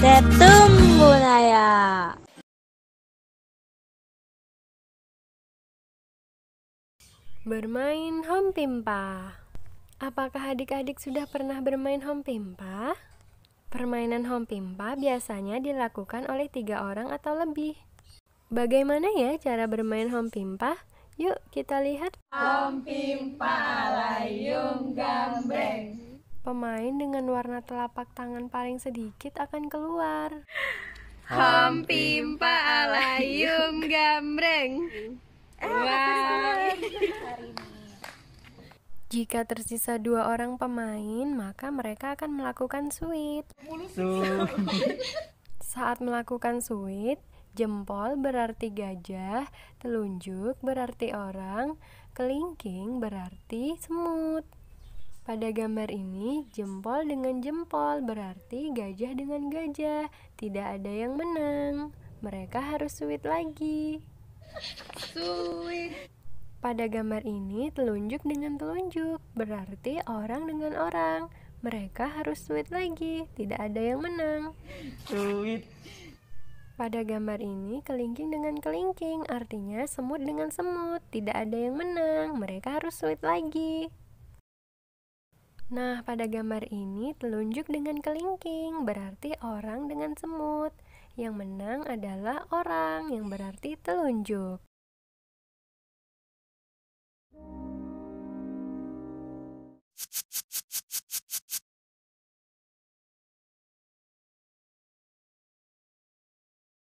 Setum Budaya. Bermain home pimpa. Apakah adik-adik sudah pernah bermain home pimpa? Permainan home pimpa biasanya dilakukan oleh tiga orang atau lebih. Bagaimana ya cara bermain home pimpa? Yuk kita lihat. Home pimpa layung pemain dengan warna telapak tangan paling sedikit akan keluar. Hampimpa alayum gambreng. Wow. Eh, Jika tersisa dua orang pemain, maka mereka akan melakukan sweet. Saat melakukan sweet, jempol berarti gajah, telunjuk berarti orang, kelingking berarti semut. Pada gambar ini, jempol dengan jempol berarti gajah dengan gajah. Tidak ada yang menang. Mereka harus sweet lagi. Sweet. Pada gambar ini, telunjuk dengan telunjuk berarti orang dengan orang. Mereka harus sweet lagi. Tidak ada yang menang. Sweet. Pada gambar ini, kelingking dengan kelingking artinya semut dengan semut. Tidak ada yang menang. Mereka harus sweet lagi. Nah, pada gambar ini telunjuk dengan kelingking berarti orang dengan semut. Yang menang adalah orang yang berarti telunjuk.